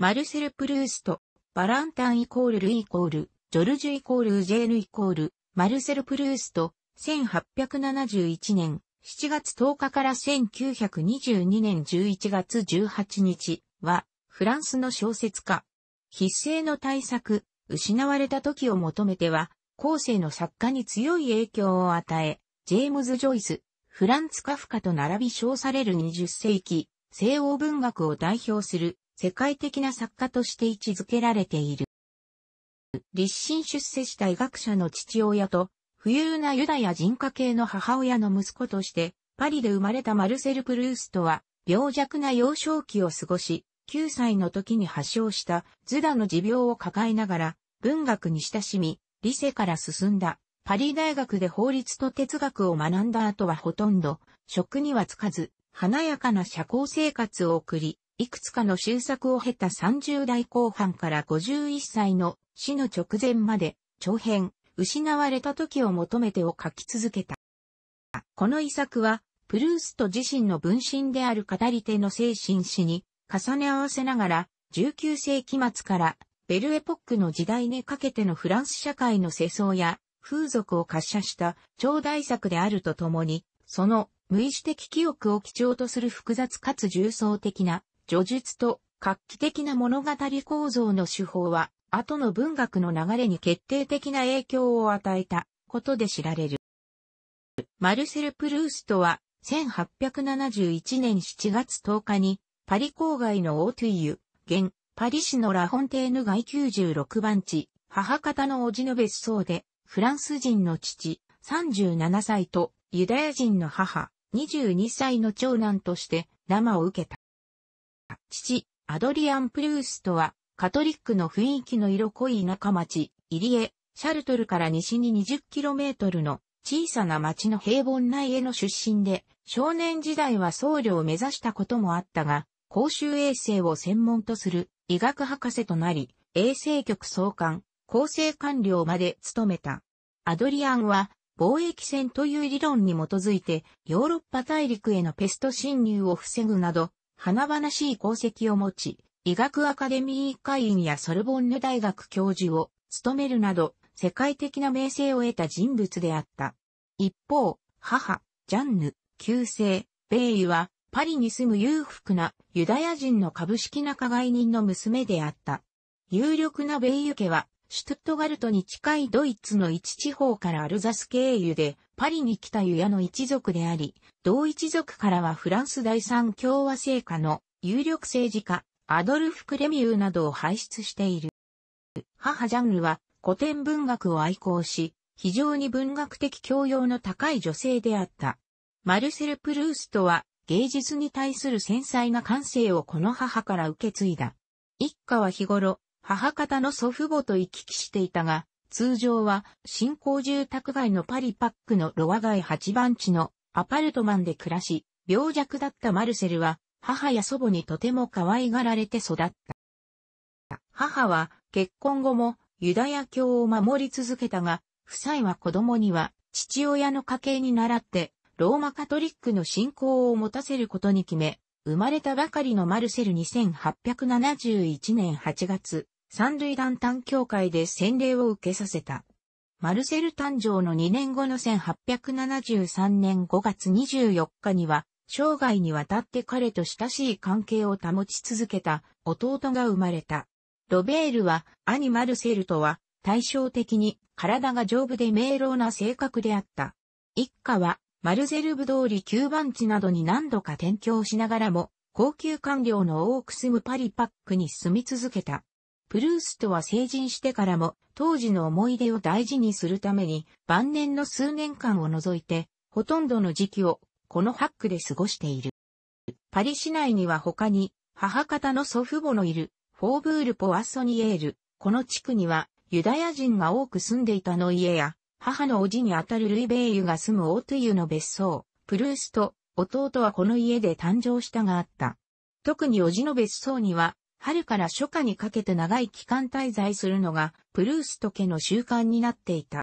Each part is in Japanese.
マルセル・プルースト、バランタンイコール・ルイコール、ジョルジュイコール・ジェーヌイコール、マルセル・プルースト、1871年7月10日から1922年11月18日は、フランスの小説家。必生の対策、失われた時を求めては、後世の作家に強い影響を与え、ジェームズ・ジョイス、フランツ・カフカと並び称される20世紀、西欧文学を代表する世界的な作家として位置づけられている。立身出世した医学者の父親と、富裕なユダヤ人家系の母親の息子として、パリで生まれたマルセル・プルーストは、病弱な幼少期を過ごし、9歳の時に発症したズダの持病を抱えながら、文学に親しみ、理性から進んだ。パリ大学で法律と哲学を学んだ後はほとんど、職にはつかず、華やかな社交生活を送り、いくつかの修作を経た30代後半から51歳の死の直前まで、長編、失われた時を求めてを書き続けた。この遺作は、プルースト自身の分身である語り手の精神史に重ね合わせながら、19世紀末からベルエポックの時代にかけてのフランス社会の世相や風俗を滑車した超大作であるとともに、その無意識的記憶を基調とする複雑かつ重層的な叙述と画期的な物語構造の手法は、後の文学の流れに決定的な影響を与えたことで知られる。マルセル・プルーストは、1871年7月10日に、パリ郊外のオートゥイユ、現、パリ市のラフォンテーヌ街96番地、母方のおじの別荘で、フランス人の父、37歳と、ユダヤ人の母、22歳の長男として、生を受けた。父、アドリアン・プルーストは、カトリックの雰囲気の色濃い田舎町、入江、シャルトルから西に 20km の小さな町の平凡な家の出身で、少年時代は僧侶を目指したこともあったが、公衆衛生を専門とする医学博士となり、衛生局総監、厚生官僚まで務めた。アドリアンは、貿易船という理論に基づいて、ヨーロッパ大陸へのペスト侵入を防ぐなど、華々しい功績を持ち、医学アカデミー会員やソルボンヌ大学教授を務めるなど、世界的な名声を得た人物であった。一方、母、ジャンヌ、旧姓、ベイユは、パリに住む裕福なユダヤ人の株式仲買人の娘であった。有力なベイユ家は、シュトゥットガルトに近いドイツの一地方からアルザス経由でパリに来たユヤの一族であり、同一族からはフランス第三共和制下の有力政治家、アドルフ・クレミューなどを輩出している。母ジャンルは古典文学を愛好し、非常に文学的教養の高い女性であった。マルセル・プルーストは芸術に対する繊細な感性をこの母から受け継いだ。一家は日頃、母方の祖父母と行き来していたが、通常は新興住宅街のパリパックのロワ街8番地のアパルトマンで暮らし、病弱だったマルセルは母や祖母にとても可愛がられて育った。母は結婚後もユダヤ教を守り続けたが、夫妻は子供には父親の家系に倣ってローマカトリックの信仰を持たせることに決め、生まれたばかりのマルセル2871年8月、三塁団単協会で洗礼を受けさせた。マルセル誕生の2年後の1873年5月24日には、生涯にわたって彼と親しい関係を保ち続けた弟が生まれた。ロベールは兄マルセルとは対照的に体が丈夫で明朗な性格であった。一家はマルゼルブ通り9番地などに何度か転居をしながらも高級官僚の多く住むパリパックに住み続けた。プルーストは成人してからも当時の思い出を大事にするために晩年の数年間を除いてほとんどの時期をこのハックで過ごしている。パリ市内には他に母方の祖父母のいるフォーブール・ポアソニエール、この地区にはユダヤ人が多く住んでいたの家や母の叔父にあたるルイ・ベイユが住むオートユの別荘、プルースト、弟はこの家で誕生したがあった。特におじの別荘には春から初夏にかけて長い期間滞在するのが、プルースト家の習慣になっていた。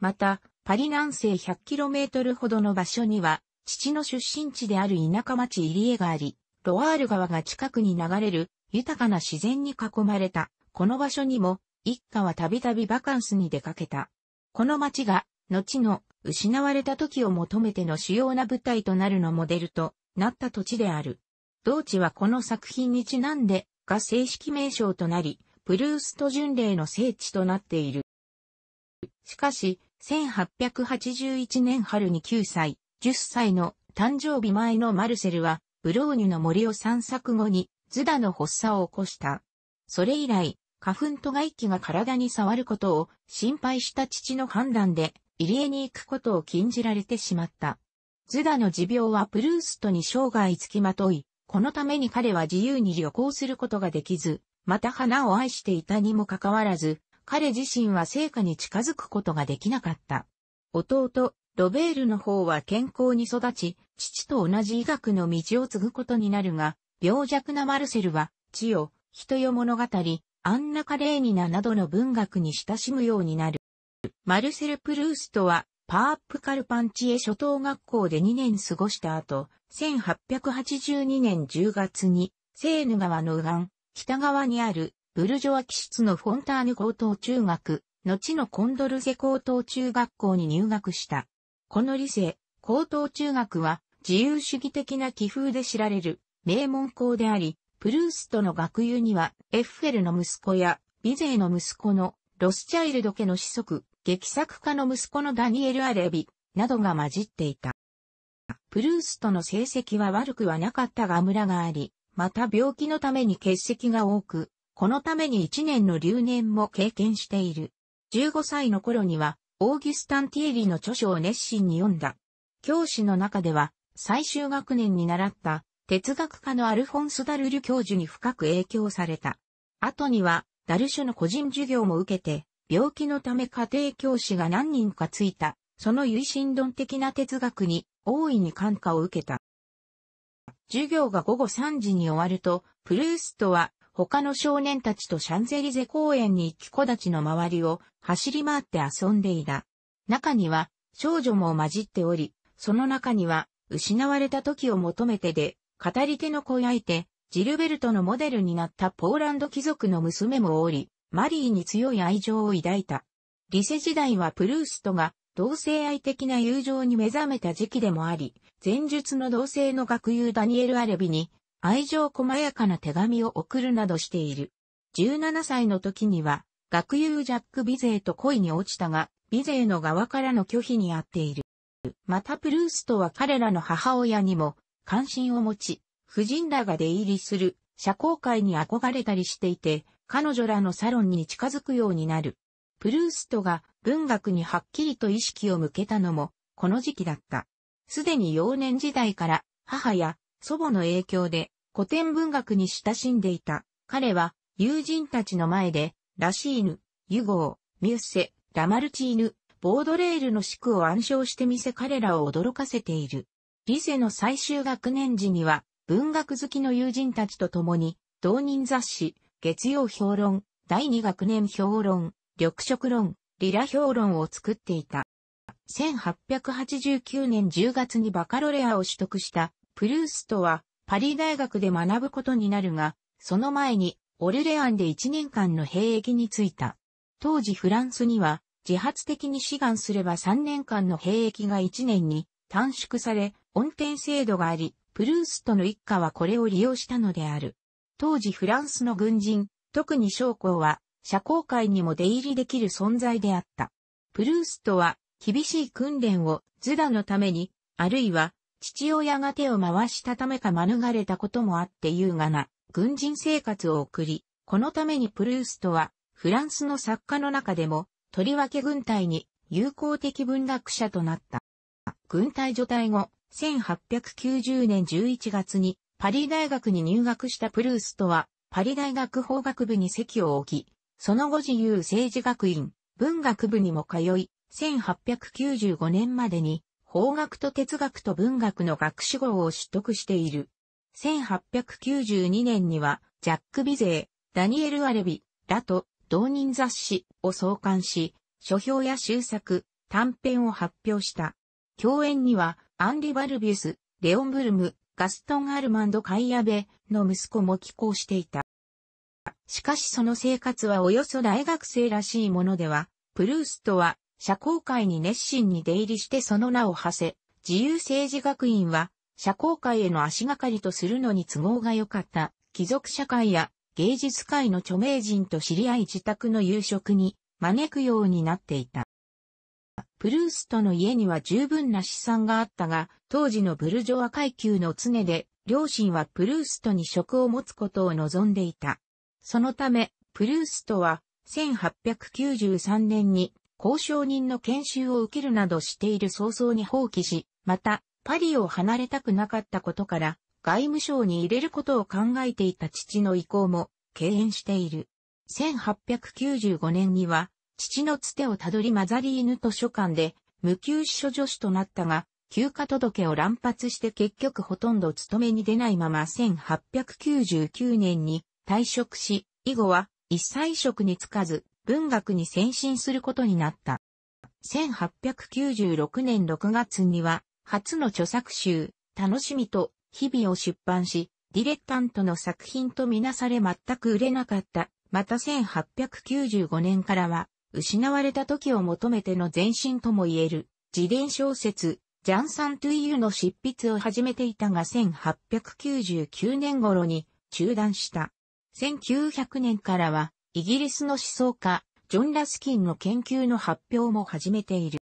また、パリ南西 100km ほどの場所には、父の出身地である田舎町入江があり、ロワール川が近くに流れる豊かな自然に囲まれた、この場所にも、一家はたびたびバカンスに出かけた。この町が、後の失われた時を求めての主要な舞台となるのモデルとなった土地である。同地はこの作品にちなんでが正式名称となり、プルースト巡礼の聖地となっている。しかし、1881年春に9歳、10歳の誕生日前のマルセルは、ブローニュの森を散策後に、ズダの発作を起こした。それ以来、花粉と外気が体に触ることを心配した父の判断で、入江に行くことを禁じられてしまった。ズダの持病はプルーストに生涯つきまとい、このために彼は自由に旅行することができず、また花を愛していたにもかかわらず、彼自身は成果に近づくことができなかった。弟、ロベールの方は健康に育ち、父と同じ医学の道を継ぐことになるが、病弱なマルセルは、地を、人よ物語、アンナ・カレーニナなどの文学に親しむようになる。マルセル・プルーストは、パープカルパンチエ初等学校で2年過ごした後、1882年10月に、セーヌ川の右岸、北側にある、ブルジョア気質のフォンターヌ高等中学、後のコンドルセ高等中学校に入学した。この理性、高等中学は、自由主義的な気風で知られる、名門校であり、プルーストの学友には、エッフェルの息子や、ビゼーの息子の、ロスチャイルド家の子息、劇作家の息子のダニエル・アレビ、などが混じっていた。プルーストの成績は悪くはなかったが村があり、また病気のために欠席が多く、このために1年の留年も経験している。15歳の頃には、オーギュスタン・ティエリの著書を熱心に読んだ。教師の中では、最終学年に習った、哲学家のアルフォンス・ダルル教授に深く影響された。後には、ダル書の個人授業も受けて、病気のため家庭教師が何人かついた、その唯心論的な哲学に大いに感化を受けた。授業が午後3時に終わると、プルーストは他の少年たちとシャンゼリゼ公園に行き子たちの周りを走り回って遊んでいた。中には少女も混じっており、その中には失われた時を求めてで、語り手の子焼いて、ジルベルトのモデルになったポーランド貴族の娘もおり、マリーに強い愛情を抱いた。リセ時代はプルーストが同性愛的な友情に目覚めた時期でもあり、前述の同性の学友ダニエル・アレビに愛情細やかな手紙を送るなどしている。17歳の時には、学友ジャック・ビゼーと恋に落ちたが、ビゼーの側からの拒否にあっている。またプルーストは彼らの母親にも関心を持ち、夫人らが出入りする社交界に憧れたりしていて、彼女らのサロンに近づくようになる。プルーストが文学にはっきりと意識を向けたのも、この時期だった。すでに幼年時代から母や祖母の影響で古典文学に親しんでいた。彼は友人たちの前でラシーヌ、ユゴー、ミュッセ、ラマルチーヌ、ボードレールの四苦を暗唱してみせ彼らを驚かせている。リセの最終学年時には文学好きの友人たちと共に同人雑誌、月曜評論、第2学年評論、緑色論、リラ評論を作っていた。1889年10月にバカロレアを取得したプルーストはパリ大学で学ぶことになるが、その前にオルレアンで1年間の兵役に就いた。当時フランスには自発的に志願すれば3年間の兵役が1年に短縮され、恩転制度があり、プルーストの一家はこれを利用したのである。当時フランスの軍人、特に将校は社交界にも出入りできる存在であった。プルーストは厳しい訓練をズダのために、あるいは父親が手を回したためか免れたこともあって優雅な軍人生活を送り、このためにプルーストはフランスの作家の中でもとりわけ軍隊に友好的文学者となった。軍隊除隊後、1890年11月にパリ大学に入学したプルーストはパリ大学法学部に席を置き、その後自由政治学院、文学部にも通い、1895年までに、法学と哲学と文学の学士号を取得している。1892年には、ジャック・ビゼー、ダニエル・アレビ、らと、同人雑誌を創刊し、書評や修作、短編を発表した。共演には、アンリ・バルビュス、レオン・ブルム、ガストン・アルマンド・カイアベの息子も寄稿していた。しかしその生活はおよそ大学生らしいものでは、プルーストは社交界に熱心に出入りしてその名を馳せ、自由政治学院は社交界への足がかりとするのに都合が良かった貴族社会や芸術界の著名人と知り合い自宅の夕食に招くようになっていた。プルーストの家には十分な資産があったが、当時のブルジョア階級の常で、両親はプルーストに職を持つことを望んでいた。そのため、プルーストは1893年に交渉人の研修を受けるなどしている早々に放棄し、また、パリを離れたくなかったことから、外務省に入れることを考えていた父の意向も敬遠している。1895年には、父のつてをたどりマザリーヌ図書館で、無休司書助手となったが、休暇届を乱発して結局ほとんど勤めに出ないまま1899年に退職し、以後は一切職に就かず、文学に先進することになった。1896年6月には、初の著作集、楽しみと日々を出版し、ディレクタントの作品とみなされ全く売れなかった。また1895年からは、失われた時を求めての前進とも言える、自伝小説、ジャンサン・トゥイユの執筆を始めていたが1899年頃に中断した。1900年からは、イギリスの思想家、ジョン・ラスキンの研究の発表も始めている。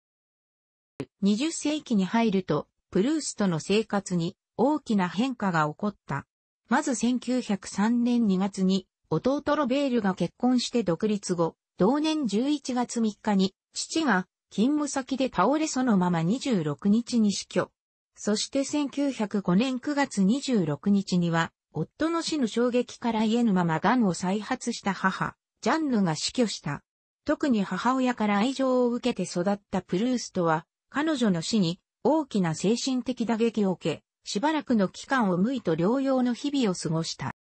20世紀に入ると、プルーストの生活に大きな変化が起こった。まず1903年2月に、弟ロベールが結婚して独立後、同年11月3日に、父が勤務先で倒れそのまま26日に死去。そして1905年9月26日には、夫の死の衝撃から家のまま癌を再発した母、ジャンヌが死去した。特に母親から愛情を受けて育ったプルーストは、彼女の死に大きな精神的打撃を受け、しばらくの期間を無意と療養の日々を過ごした。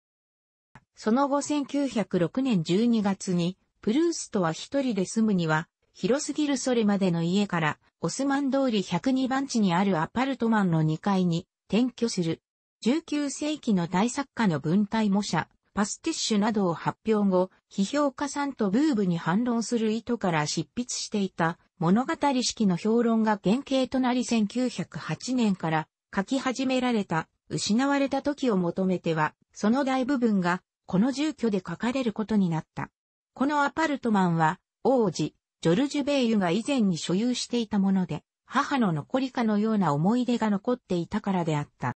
その後1906年12月に、プルーストは一人で住むには、広すぎるそれまでの家から、オスマン通り102番地にあるアパルトマンの2階に転居する。19世紀の大作家の文体模写、パスティッシュなどを発表後、批評家さんとブーブに反論する意図から執筆していた物語式の評論が原型となり1908年から書き始められた失われた時を求めては、その大部分がこの住居で書かれることになった。このアパルトマンは王子、ジョルジュ・ベイユが以前に所有していたもので、母の残りかのような思い出が残っていたからであった。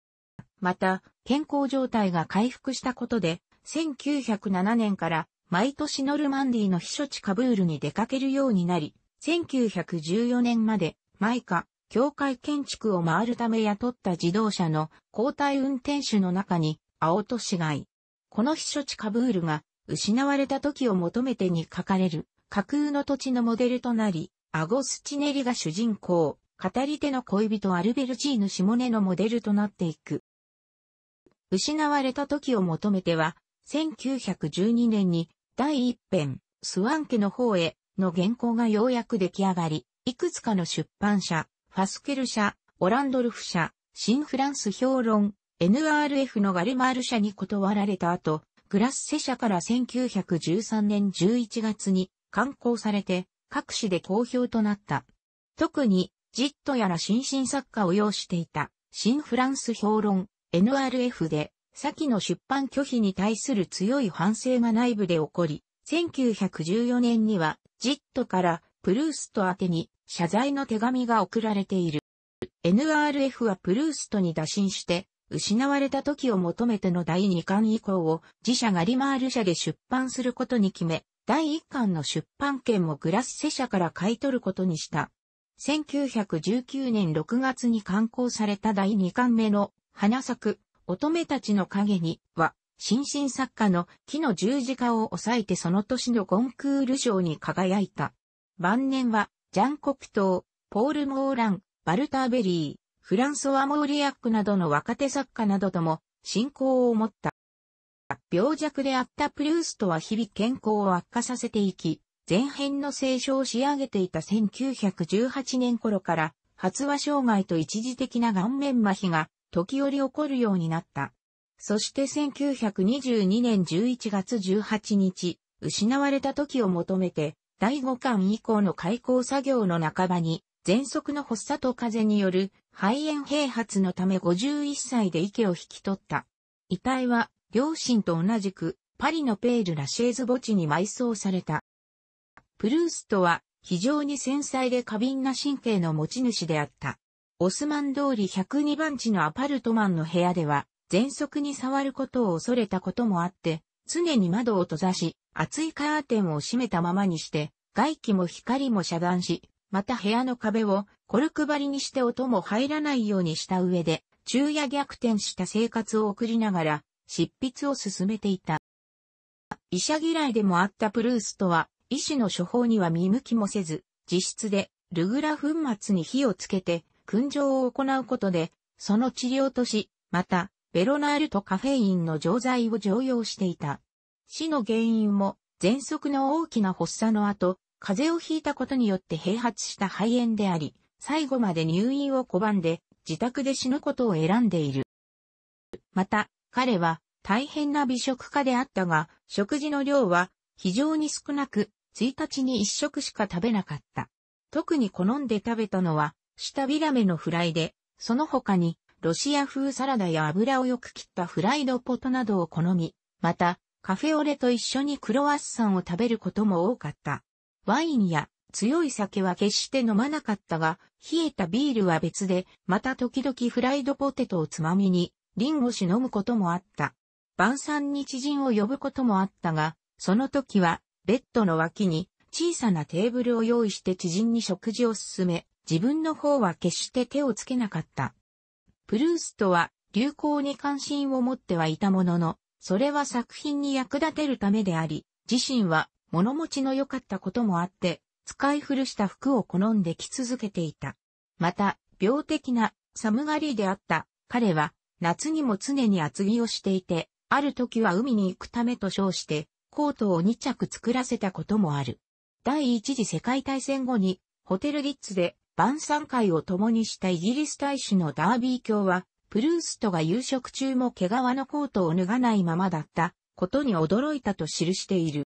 また、健康状態が回復したことで、1907年から毎年ノルマンディの避暑地カブールに出かけるようになり、1914年まで、毎カ、教会建築を回るため雇った自動車の交代運転手の中に、青と市街。この避暑地カブールが、失われた時を求めてに書かれる、架空の土地のモデルとなり、アゴスチネリが主人公、語り手の恋人アルベルチーヌ・シモネのモデルとなっていく。失われた時を求めては、1912年に第一編、スワン家の方への原稿がようやく出来上がり、いくつかの出版社、ファスケル社、オランドルフ社、新フランス評論、NRF のガルマール社に断られた後、グラッセ社から1913年11月に刊行されて各紙で好評となった。特に、ジットやら新進作家を要していた、新フランス評論、NRF で、先の出版拒否に対する強い反省が内部で起こり、1914年には、ジットからプルースト宛てに謝罪の手紙が送られている。NRF はプルーストに打診して、失われた時を求めての第2巻以降を自社ガリマール社で出版することに決め、第1巻の出版権もグラッセ社から買い取ることにした。1919年6月に刊行された第2巻目の花咲く、乙女たちの影には、新進作家の木の十字架を抑えてその年のゴンクール賞に輝いた。晩年は、ジャン・コクトー、ポール・モーラン、バルターベリー、フランソワ・モーリアックなどの若手作家などとも、信仰を持った。病弱であったプルーストは日々健康を悪化させていき、前編の聖書を仕上げていた1918年頃から、発話障害と一時的な顔面麻痺が時折起こるようになった。そして1922年11月18日、失われた時を求めて、第5巻以降の開口作業の半ばに、喘息の発作と風による肺炎併発のため51歳で池を引き取った。遺体は、両親と同じく、パリのペール・ラシェーズ墓地に埋葬された。プルーストは、非常に繊細で過敏な神経の持ち主であった。オスマン通り102番地のアパルトマンの部屋では、喘息に触ることを恐れたこともあって、常に窓を閉ざし、厚いカーテンを閉めたままにして、外気も光も遮断し、また部屋の壁をコルク張りにして音も入らないようにした上で、昼夜逆転した生活を送りながら、執筆を進めていた。医者嫌いでもあったプルーストは、医師の処方には見向きもせず、自室で、ルグラ粉末に火をつけて、燻蒸を行うことで、その治療とし、また、ベロナールとカフェインの錠剤を常用していた。死の原因も、喘息の大きな発作の後、風邪をひいたことによって併発した肺炎であり、最後まで入院を拒んで、自宅で死ぬことを選んでいる。また、彼は大変な美食家であったが、食事の量は非常に少なく、1日に1食しか食べなかった。特に好んで食べたのは、下ビラメのフライで、その他に、ロシア風サラダや油をよく切ったフライドポトなどを好み、また、カフェオレと一緒にクロワッサンを食べることも多かった。ワインや強い酒は決して飲まなかったが、冷えたビールは別で、また時々フライドポテトをつまみに、リンゴし飲むこともあった。晩餐に知人を呼ぶこともあったが、その時は、ベッドの脇に小さなテーブルを用意して知人に食事を勧め、自分の方は決して手をつけなかった。プルーストは流行に関心を持ってはいたものの、それは作品に役立てるためであり、自身は物持ちの良かったこともあって、使い古した服を好んで着続けていた。また、病的な寒がりであった彼は、夏にも常に厚着をしていて、ある時は海に行くためと称して、コートを2着作らせたこともある。第一次世界大戦後に、ホテルリッツで晩餐会を共にしたイギリス大使のダービー卿は、プルーストが夕食中も毛皮のコートを脱がないままだったことに驚いたと記している。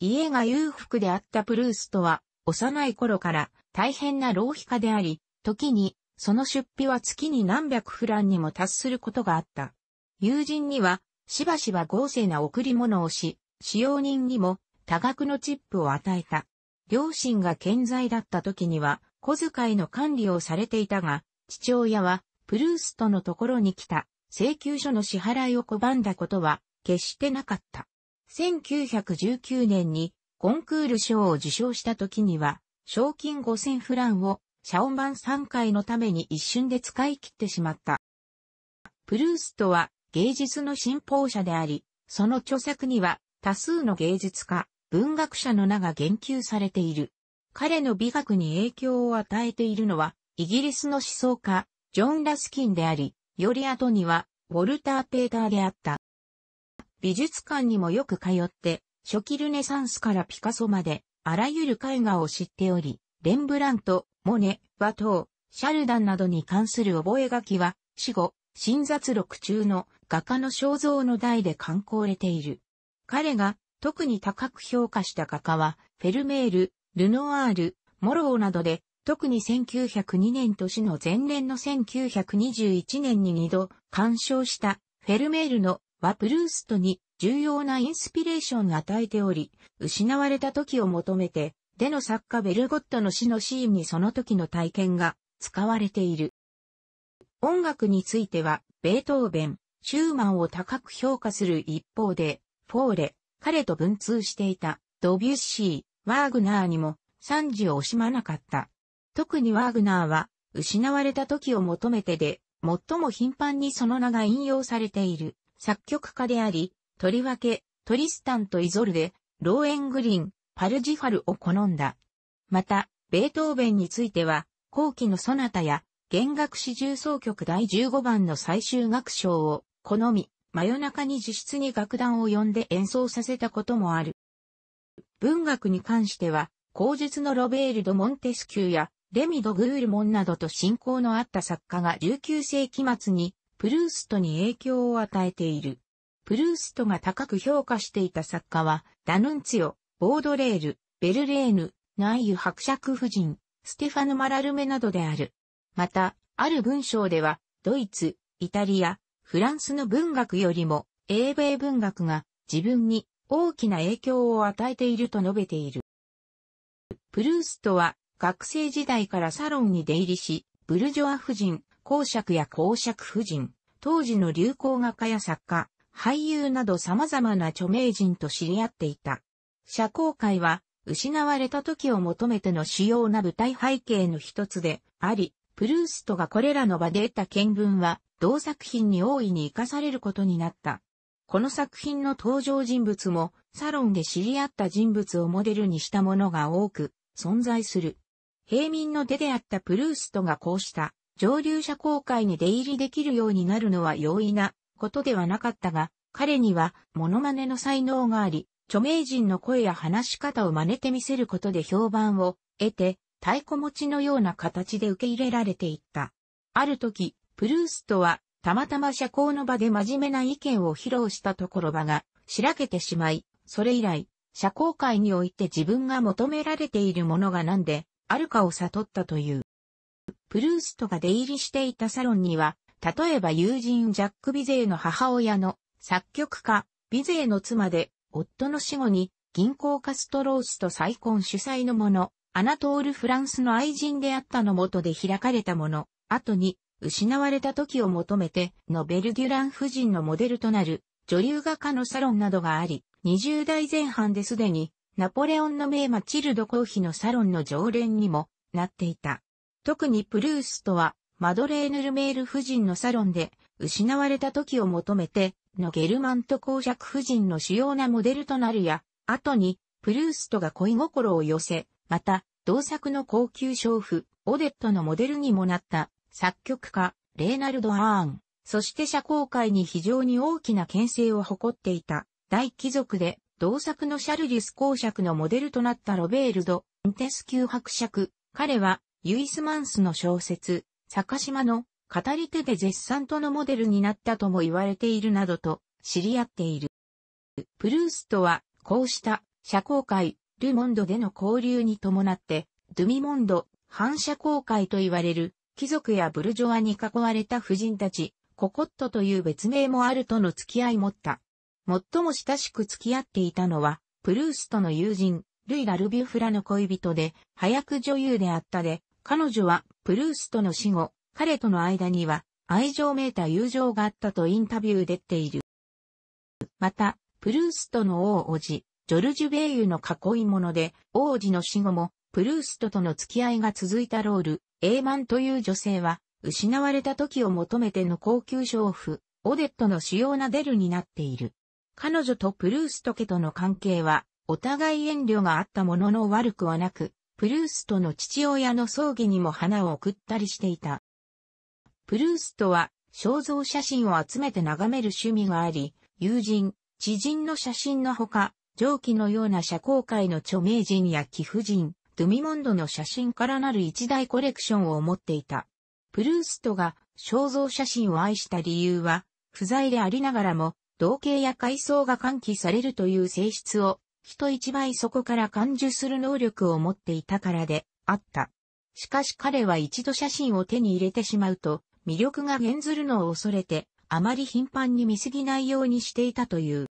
家が裕福であったプルーストは、幼い頃から大変な浪費家であり、時にその出費は月に何百フランにも達することがあった。友人には、しばしば豪勢な贈り物をし、使用人にも多額のチップを与えた。両親が健在だった時には、小遣いの管理をされていたが、父親は、プルーストのところに来た、請求書の支払いを拒んだことは、決してなかった。1919年に、コンクール賞を受賞した時には、賞金5000フランを、シャオマン3回のために一瞬で使い切ってしまった。プルーストは、芸術の信奉者であり、その著作には、多数の芸術家、文学者の名が言及されている。彼の美学に影響を与えているのは、イギリスの思想家、ジョン・ラスキンであり、より後には、ウォルター・ペーターであった。美術館にもよく通って、初期ルネサンスからピカソまで、あらゆる絵画を知っており、レンブラント、モネ、ワトシャルダンなどに関する覚書は、死後、新雑録中の画家の肖像の題で刊行れている。彼が特に高く評価した画家は、フェルメール、ルノアール、モローなどで、特に1902年年の前年の1921年に2度鑑賞したフェルメールのワプルーストに重要なインスピレーションを与えており、失われた時を求めて、での作家ベルゴットの死のシーンにその時の体験が使われている。音楽については、ベートーベン、シューマンを高く評価する一方で、フォーレ、彼と文通していたドビュッシー、ワーグナーにも惨事を惜しまなかった。特にワーグナーは、失われた時を求めてで、最も頻繁にその名が引用されている作曲家であり、とりわけ、トリスタンとイゾルで、ローエングリン、パルジファルを好んだ。また、ベートーベンについては、後期のソナタや、弦楽四重奏曲第15番の最終楽章を好み、真夜中に自室に楽団を呼んで演奏させたこともある。文学に関しては、口述のロベール・ド・モンテスキューや、レミ・ド・グールモンなどと親交のあった作家が19世紀末に、プルーストに影響を与えている。プルーストが高く評価していた作家は、ダヌンツヨ、ボードレール、ベルレーヌ、ナイユ伯爵夫人、ステファヌ・マラルメなどである。また、ある文章では、ドイツ、イタリア、フランスの文学よりも、英米文学が自分に大きな影響を与えていると述べている。プルーストは学生時代からサロンに出入りし、ブルジョア夫人、公爵や公爵夫人、当時の流行画家や作家、俳優など様々な著名人と知り合っていた。社交界は、失われた時を求めての主要な舞台背景の一つであり、プルーストがこれらの場で得た見聞は、同作品に大いに活かされることになった。この作品の登場人物もサロンで知り合った人物をモデルにしたものが多く存在する。平民の出であったプルーストがこうした上流者公会に出入りできるようになるのは容易なことではなかったが、彼にはモノマネの才能があり、著名人の声や話し方を真似てみせることで評判を得て、太鼓持ちのような形で受け入れられていった。ある時、プルーストはたまたま社交の場で真面目な意見を披露したところ場が、しらけてしまい、それ以来、社交界において自分が求められているものが何で、あるかを悟ったという。プルーストが出入りしていたサロンには、例えば友人ジャック・ビゼーの母親の作曲家、ビゼーの妻で、夫の死後に銀行カストロースと再婚主催のもの、アナトール・フランスの愛人であったのもとで開かれたもの、後に失われた時を求めて、ノベルデュラン夫人のモデルとなる、女流画家のサロンなどがあり、20代前半ですでに、ナポレオンの名マチルド公妃のサロンの常連にもなっていた。特にプルーストは、マドレーヌ・ルメール夫人のサロンで、失われた時を求めて、のゲルマント公爵夫人の主要なモデルとなるや、後に、プルーストが恋心を寄せ、また、同作の高級娼婦、オデットのモデルにもなった、作曲家、レーナルド・アーン、そして社交界に非常に大きな牽制を誇っていた、大貴族で、同作のシャルリス公爵のモデルとなったロベールド・ンテスキュー伯爵、彼は、ユイスマンスの小説、坂島の語り手で絶賛とのモデルになったとも言われているなどと知り合っている。プルーストは、こうした社交界、ルモンドでの交流に伴って、ドゥミモンド、反社交界と言われる貴族やブルジョアに囲われた婦人たち、ココットという別名もあるとの付き合いもった。最も親しく付き合っていたのは、プルーストの友人、ルイ・ラルビュフラの恋人で、早く女優であったで、彼女は、プルーストの死後、彼との間には、愛情めいた友情があったとインタビューで出ている。また、プルーストの王王子、ジョルジュ・ベイユの囲いので、王子の死後も、プルーストとの付き合いが続いたロール、エーマンという女性は、失われた時を求めての高級娼婦、オデットの主要なデルになっている。彼女とプルースト家との関係は、お互い遠慮があったものの悪くはなく、プルーストの父親の葬儀にも花を送ったりしていた。プルーストは、肖像写真を集めて眺める趣味があり、友人、知人の写真のほか、上記のような社交界の著名人や貴婦人、ドゥミモンドの写真からなる一大コレクションを持っていた。プルーストが肖像写真を愛した理由は、不在でありながらも、同型や階層が喚起されるという性質を、人一倍そこから感受する能力を持っていたからで、あった。しかし彼は一度写真を手に入れてしまうと、魅力が減ずるのを恐れて、あまり頻繁に見すぎないようにしていたという。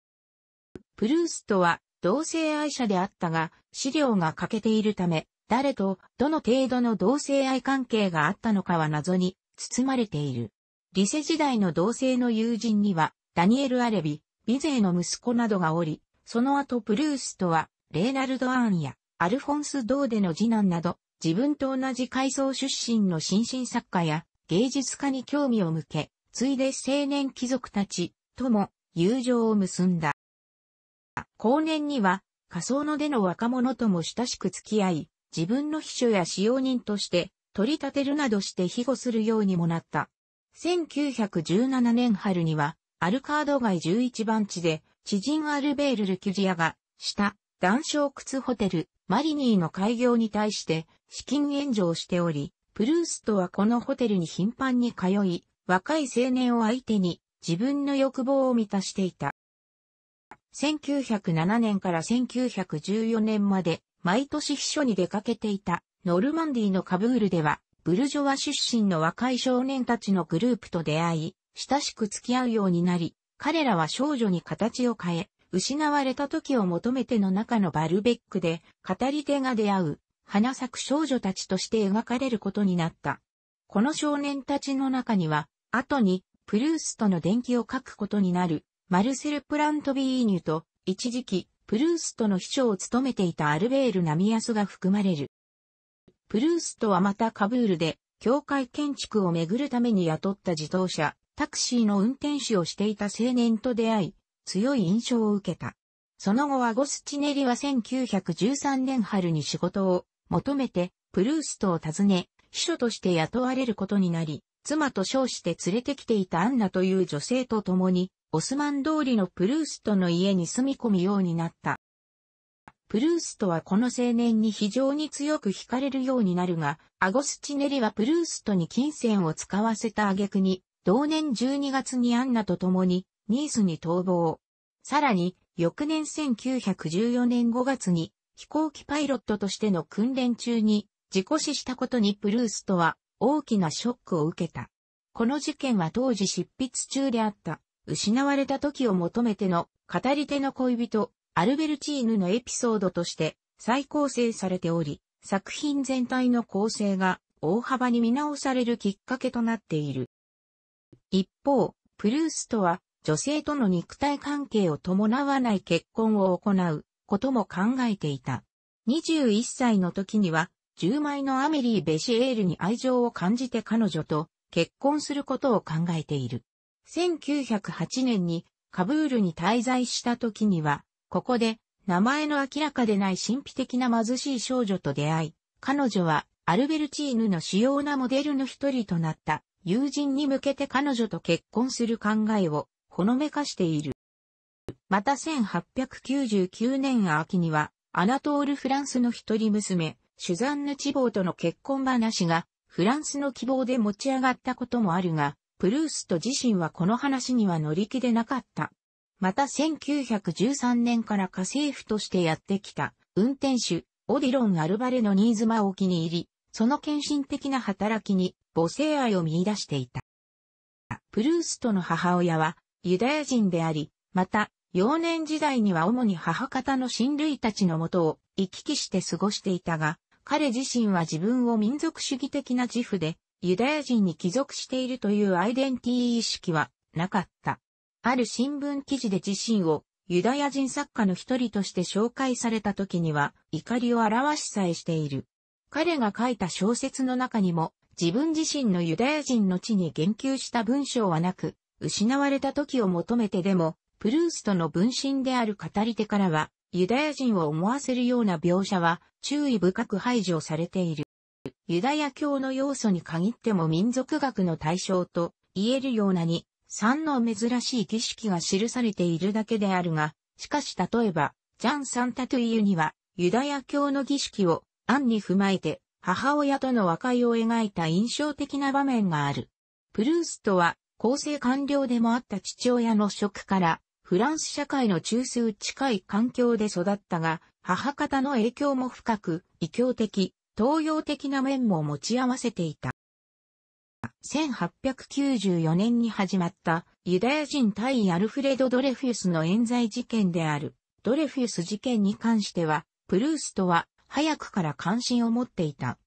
プルーストは同性愛者であったが、資料が欠けているため、誰とどの程度の同性愛関係があったのかは謎に包まれている。リセ時代の同性の友人には、ダニエル・アレビ、ビゼーの息子などがおり、その後プルースとは、レーナルド・アーンや、アルフォンス・ドーデの次男など、自分と同じ階層出身の新進作家や芸術家に興味を向け、ついで青年貴族たちとも友情を結んだ。後年には、仮想の出の若者とも親しく付き合い、自分の秘書や使用人として取り立てるなどして庇護するようにもなった。1917年春には、アルカード街11番地で、知人アルベール・ルキュジアが、下、断章靴ホテル、マリニーの開業に対して資金援助をしており、プルーストはこのホテルに頻繁に通い、若い青年を相手に自分の欲望を満たしていた。1907年から1914年まで毎年秘書に出かけていたノルマンディのカブールではブルジョワ出身の若い少年たちのグループと出会い親しく付き合うようになり彼らは少女に形を変え失われた時を求めての中のバルベックで語り手が出会う花咲く少女たちとして描かれることになった。この少年たちの中には、後に、プルーストの伝記を書くことになる、マルセル・プラントビーニュと、一時期、プルーストの秘書を務めていたアルベール・ナミアスが含まれる。プルーストはまたカブールで、教会建築をめぐるために雇った自動車、タクシーの運転手をしていた青年と出会い、強い印象を受けた。その後はゴスチネリは1913年春に仕事を求めて、プルーストを訪ね、秘書として雇われることになり、妻と称して連れてきていたアンナという女性と共に、オスマン通りのプルーストの家に住み込むようになった。プルーストはこの青年に非常に強く惹かれるようになるが、アゴスチネリはプルーストに金銭を使わせた挙句に、同年12月にアンナと共に、ニースに逃亡。さらに、翌年1914年5月に、飛行機パイロットとしての訓練中に、事故死したことにプルーストは、大きなショックを受けた。この事件は当時執筆中であった、失われた時を求めての語り手の恋人、アルベルチーヌのエピソードとして再構成されており、作品全体の構成が大幅に見直されるきっかけとなっている。一方、プルーストは女性との肉体関係を伴わない結婚を行うことも考えていた。21歳の時には10枚のアメリー・ベシエールに愛情を感じて彼女と結婚することを考えている。1908年にカブールに滞在した時には、ここで名前の明らかでない神秘的な貧しい少女と出会い、彼女はアルベルチーヌの主要なモデルの一人となった友人に向けて彼女と結婚する考えをほのめかしている。また1899年秋にはアナトール・フランスの一人娘、シュザンヌ・チボーとの結婚話がフランスの希望で持ち上がったこともあるが、プルースト自身はこの話には乗り気でなかった。また1913年から家政婦としてやってきた運転手、オディロン・アルバレの新妻を気に入り、その献身的な働きに母性愛を見出していた。プルーストの母親はユダヤ人であり、また幼年時代には主に母方の親類たちのもとを行き来して過ごしていたが、彼自身は自分を民族主義的な自負で、ユダヤ人に帰属しているというアイデンティティ意識はなかった。ある新聞記事で自身をユダヤ人作家の一人として紹介された時には怒りを表しさえしている。彼が書いた小説の中にも自分自身のユダヤ人の地に言及した文章はなく、失われた時を求めてでも、プルーストの分身である語り手からはユダヤ人を思わせるような描写は注意深く排除されている。ユダヤ教の要素に限っても民族学の対象と言えるようなに、三の珍しい儀式が記されているだけであるが、しかし例えば、ジャン・サンタトゥイユには、ユダヤ教の儀式を案に踏まえて、母親との和解を描いた印象的な場面がある。プルーストは、構成官僚でもあった父親の職から、フランス社会の中枢近い環境で育ったが、母方の影響も深く、異教的、東洋的な面も持ち合わせていた。1894年に始まったユダヤ人対アルフレド・ドレフィウスの冤罪事件であるドレフィウス事件に関してはプルーストは早くから関心を持っていた。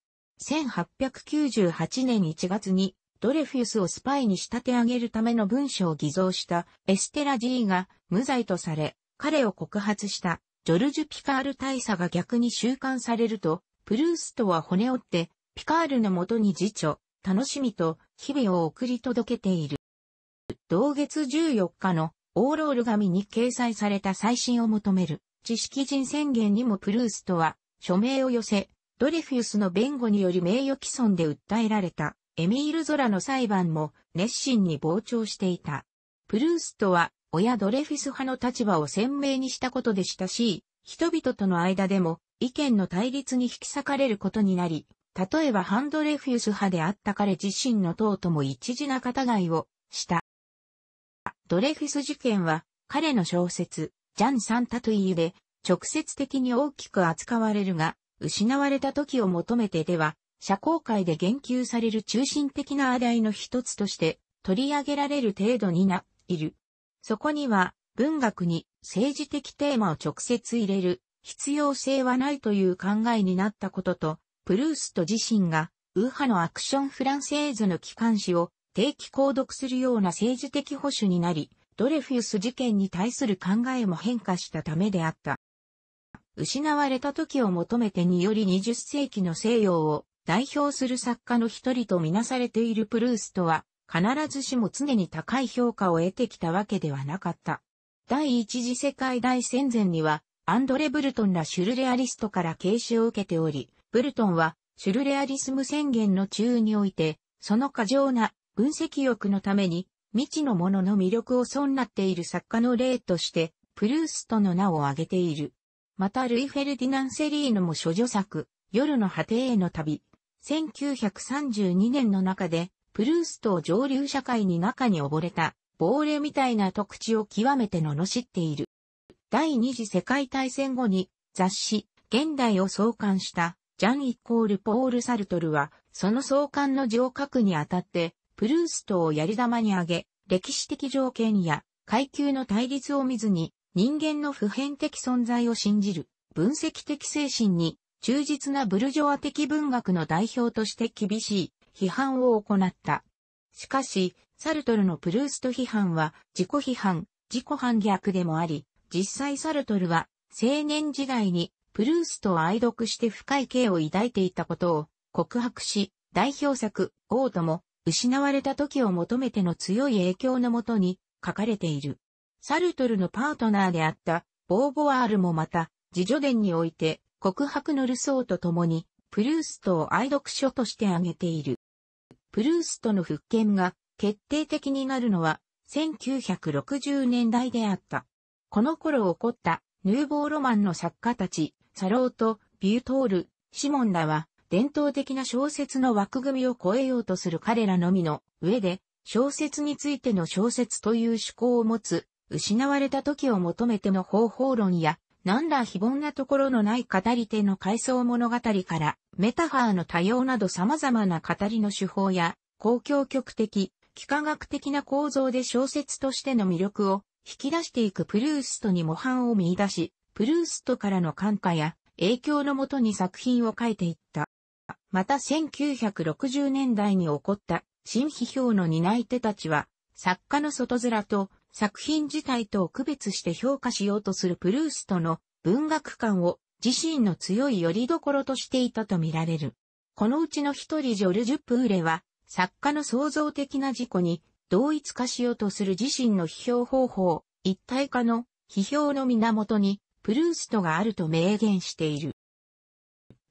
1898年1月にドレフィウスをスパイに仕立て上げるための文書を偽造したエステラーが無罪とされ、彼を告発したジョルジュ・ピカール大佐が逆に収監されると、プルーストは骨折って、ピカールのもとに辞書、楽しみと日々を送り届けている。同月14日のオーロール紙に掲載された再審を求める知識人宣言にもプルーストは署名を寄せ、ドレフィウスの弁護により名誉毀損で訴えられた。エミール・ゾラの裁判も熱心に傍聴していた。プルーストは親ドレフィス派の立場を鮮明にしたことでしたし人々との間でも意見の対立に引き裂かれることになり、例えばハンドレフィス派であった彼自身の党とも一時な方がいをした。ドレフィス事件は彼の小説、ジャン・サンタトゥイユで直接的に大きく扱われるが、失われた時を求めてでは社交界で言及される中心的な話題の一つとして取り上げられる程度にな、いる。そこには文学に政治的テーマを直接入れる必要性はないという考えになったことと、プルースト自身がウーハのアクションフランセーズの機関誌を定期購読するような政治的保守になり、ドレフィウス事件に対する考えも変化したためであった。失われた時を求めてにより20世紀の西洋を代表する作家の一人とみなされているプルーストは、必ずしも常に高い評価を得てきたわけではなかった。第一次世界大戦前には、アンドレ・ブルトンらシュルレアリストから掲示を受けており、ブルトンはシュルレアリスム宣言の中において、その過剰な分析欲のために、未知のものの魅力を損なっている作家の例として、プルーストの名を挙げている。また、ルイ・フェルディナン・セリーノも諸女作、夜の果てへの旅、1932年の中で、プルーストを上流社会に中に溺れた、亡霊みたいな特地を極めて罵っている。第二次世界大戦後に雑誌、現代を創刊したジャン・イコール・ポール・サルトルは、その創刊の字を書くにあたって、プルーストをやり玉に挙げ、歴史的条件や階級の対立を見ずに、人間の普遍的存在を信じる、分析的精神に忠実なブルジョア的文学の代表として厳しい批判を行った。しかし、サルトルのプルースト批判は自己批判、自己反逆でもあり、実際サルトルは青年時代にプルーストを愛読して深い刑を抱いていたことを告白し、代表作、オートも失われた時を求めての強い影響のもとに書かれている。サルトルのパートナーであったボーヴォワールもまた、自助伝において告白のルソーと共に、プルーストを愛読書として挙げている。プルーストの復権が決定的になるのは1960年代であった。この頃起こったヌーボーロマンの作家たち、サロート、ビュートール、シモンらは伝統的な小説の枠組みを超えようとする彼らのみの上で小説についての小説という趣向を持つ失われた時を求めての方法論や何ら非凡なところのない語り手の回想物語から、メタファーの多様など様々な語りの手法や、公共局的、幾何学的な構造で小説としての魅力を引き出していくプルーストに模範を見出し、プルーストからの感化や影響のもとに作品を書いていった。また1960年代に起こった新批評の担い手たちは、作家の外面と作品自体と区別して評価しようとするプルーストの文学観を自身の強い拠り所としていたとみられる。このうちの一人ジョルジュ・プーレは作家の創造的な事故に同一化しようとする自身の批評方法、一体化の批評の源にプルーストがあると明言している。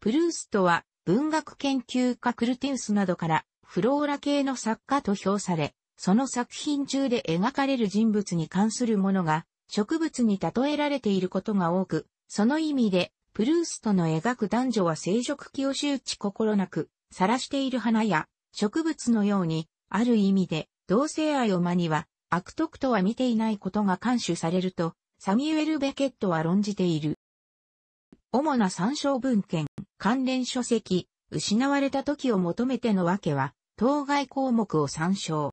プルーストは文学研究家クルティウスなどからフローラ系の作家と評され、その作品中で描かれる人物に関するものが植物に例えられていることが多く、その意味で、プルーストの描く男女は生殖器を周知心なく、晒している花や植物のように、ある意味で同性愛を間には悪徳とは見ていないことが監視されると、サミュエル・ベケットは論じている。主な参照文献、関連書籍、失われた時を求めてのわけは、当該項目を参照。